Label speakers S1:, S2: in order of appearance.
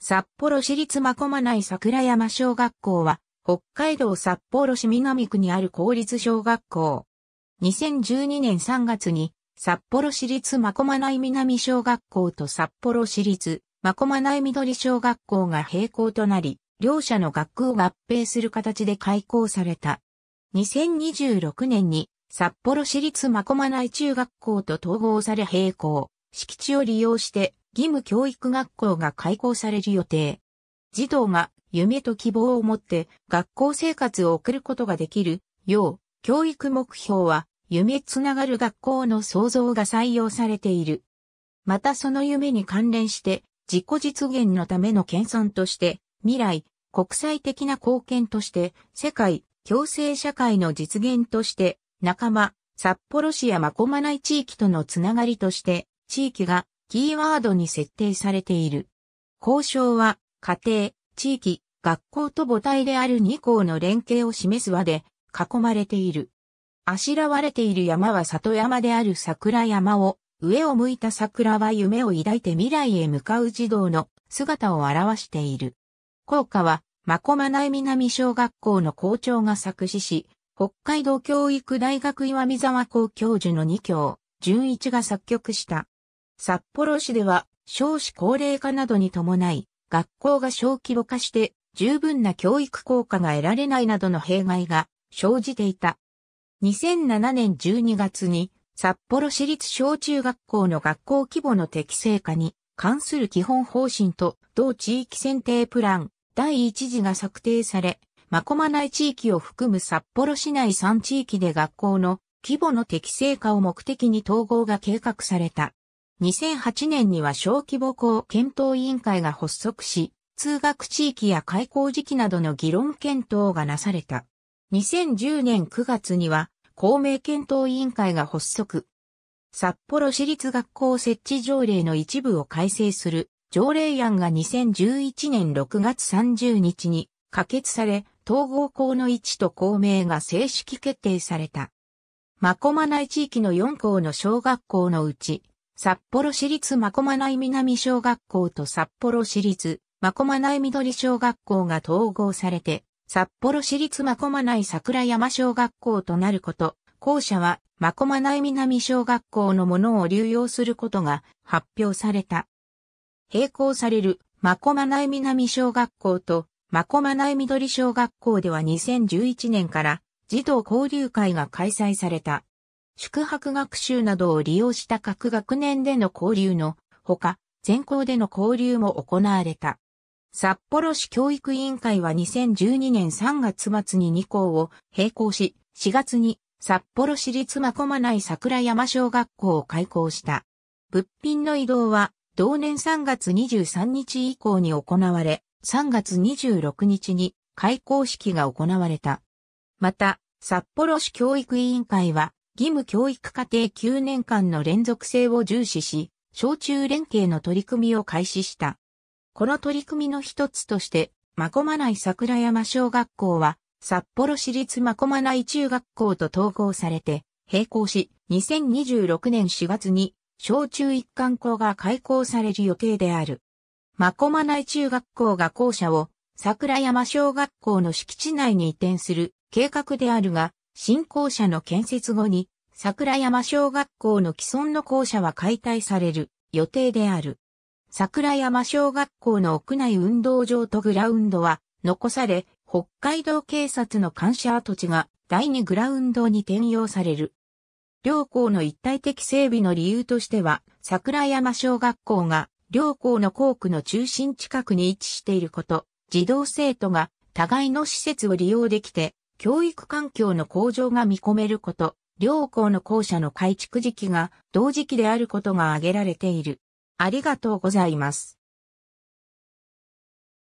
S1: 札幌市立真駒内桜山小学校は、北海道札幌市南区にある公立小学校。2012年3月に、札幌市立真駒内南小学校と札幌市立真駒内緑小学校が並行となり、両者の学区を合併する形で開校された。2026年に札幌市立真駒内中学校と統合され並行、敷地を利用して義務教育学校が開校される予定。児童が夢と希望を持って学校生活を送ることができるよう、教育目標は夢つながる学校の創造が採用されている。またその夢に関連して自己実現のための研鑽として未来、国際的な貢献として世界、共生社会の実現として仲間、札幌市や真駒内地域とのつながりとして地域がキーワードに設定されている。交渉は、家庭、地域、学校と母体である2校の連携を示す輪で囲まれている。あしらわれている山は里山である桜山を、上を向いた桜は夢を抱いて未来へ向かう児童の姿を表している。校歌は、まこまない南小学校の校長が作詞し、北海道教育大学岩見沢校教授の2教、純一が作曲した。札幌市では少子高齢化などに伴い、学校が小規模化して十分な教育効果が得られないなどの弊害が生じていた。2007年12月に札幌市立小中学校の学校規模の適正化に関する基本方針と同地域選定プラン第1次が策定され、まこまない地域を含む札幌市内3地域で学校の規模の適正化を目的に統合が計画された。2008年には小規模校検討委員会が発足し、通学地域や開校時期などの議論検討がなされた。2010年9月には、公明検討委員会が発足。札幌市立学校設置条例の一部を改正する条例案が2011年6月30日に可決され、統合校の位置と公明が正式決定された。まこまない地域の4校の小学校のうち、札幌市立まこまない南小学校と札幌市立まこまない緑小学校が統合されて、札幌市立まこまない桜山小学校となること、校舎はまこまない南小学校のものを流用することが発表された。並行されるまこまない南小学校とまこまない緑小学校では2011年から児童交流会が開催された。宿泊学習などを利用した各学年での交流のほか、全校での交流も行われた。札幌市教育委員会は2012年3月末に2校を並行し、4月に札幌市立まこまない桜山小学校を開校した。物品の移動は同年3月23日以降に行われ、3月26日に開校式が行われた。また、札幌市教育委員会は義務教育課程9年間の連続性を重視し、小中連携の取り組みを開始した。この取り組みの一つとして、まこまない桜山小学校は、札幌市立まこまない中学校と統合されて、並行し、2026年4月に、小中一貫校が開校される予定である。まこまない中学校が校舎を、桜山小学校の敷地内に移転する計画であるが、新校舎の建設後に、桜山小学校の既存の校舎は解体される予定である。桜山小学校の屋内運動場とグラウンドは残され、北海道警察の監視跡地が第2グラウンドに転用される。両校の一体的整備の理由としては、桜山小学校が両校の校区の中心近くに位置していること、児童生徒が互いの施設を利用できて、教育環境の向上が見込めること、両校の校舎の改築時期が同時期であることが挙げられている。ありがとうございます。